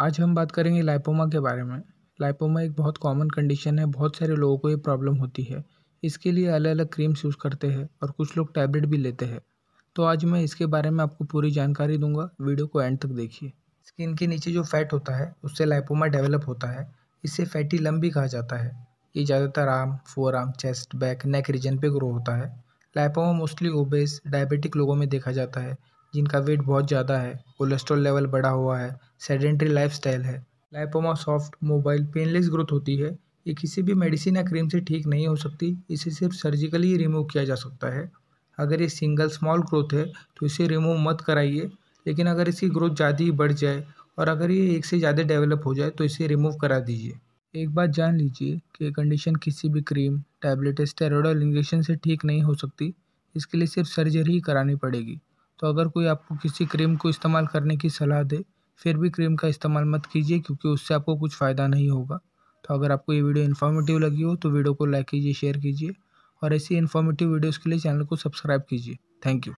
आज हम बात करेंगे लाइपोमा के बारे में लाइपोमा एक बहुत कॉमन कंडीशन है बहुत सारे लोगों को ये प्रॉब्लम होती है इसके लिए अलग अलग क्रीम्स यूज़ करते हैं और कुछ लोग टैबलेट भी लेते हैं तो आज मैं इसके बारे में आपको पूरी जानकारी दूंगा वीडियो को एंड तक देखिए स्किन के नीचे जो फैट होता है उससे लाइपोमा डेवलप होता है इससे फैटी लम भी कहा जाता है ये ज़्यादातर arm forearm chest back neck region पर ग्रो होता है लाइपोमा मोस्टली ओबेस डायबिटिक लोगों में देखा जाता है जिनका वेट बहुत ज़्यादा है कोलेस्ट्रॉल लेवल बढ़ा हुआ है सेडेंट्री लाइफ है lipoma soft mobile painless growth होती है ये किसी भी मेडिसिन या क्रीम से ठीक नहीं हो सकती इसे सिर्फ सर्जिकली रिमूव किया जा सकता है अगर ये सिंगल स्मॉल ग्रोथ है तो इसे रिमूव मत कराइए लेकिन अगर इसकी ग्रोथ ज़्यादा ही बढ़ जाए और अगर ये एक से ज़्यादा डेवलप हो जाए तो इसे रिमूव करा दीजिए एक बात जान लीजिए कि कंडीशन किसी भी क्रीम टैबलेट स्टेरॉयड और इंजेक्शन से ठीक नहीं हो सकती इसके लिए सिर्फ सर्जरी ही करानी पड़ेगी तो अगर कोई आपको किसी क्रीम को इस्तेमाल करने की सलाह दे फिर भी क्रीम का इस्तेमाल मत कीजिए क्योंकि उससे आपको कुछ फ़ायदा नहीं होगा तो अगर आपको ये वीडियो इन्फॉर्मेटिव लगी हो तो वीडियो को लाइक कीजिए शेयर कीजिए और ऐसी इन्फॉर्मेटिव वीडियोज़ के लिए चैनल को सब्सक्राइब कीजिए थैंक यू